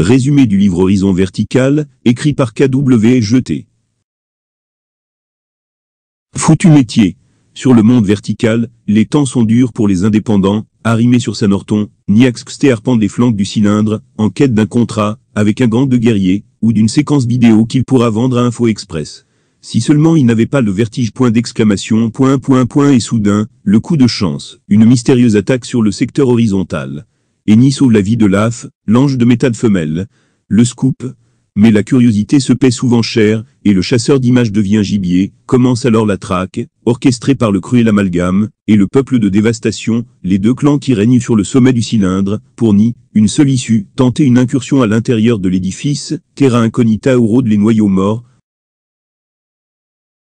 Résumé du livre Horizon Vertical, écrit par KW Jeté. Foutu métier. Sur le monde vertical, les temps sont durs pour les indépendants, arrimés sur sa norton, Niax arpente des flancs du cylindre, en quête d'un contrat, avec un gang de guerriers, ou d'une séquence vidéo qu'il pourra vendre à Info Express. Si seulement il n'avait pas le vertige point d'exclamation point point point et soudain, le coup de chance, une mystérieuse attaque sur le secteur horizontal et ni sauve la vie de l'AF, l'ange de métal femelle. Le scoop. Mais la curiosité se paie souvent cher, et le chasseur d'images devient gibier, commence alors la traque, orchestrée par le cruel amalgame, et le peuple de dévastation, les deux clans qui règnent sur le sommet du cylindre, pour ni, une seule issue, tenter une incursion à l'intérieur de l'édifice, terra incognita où rôdent les noyaux morts,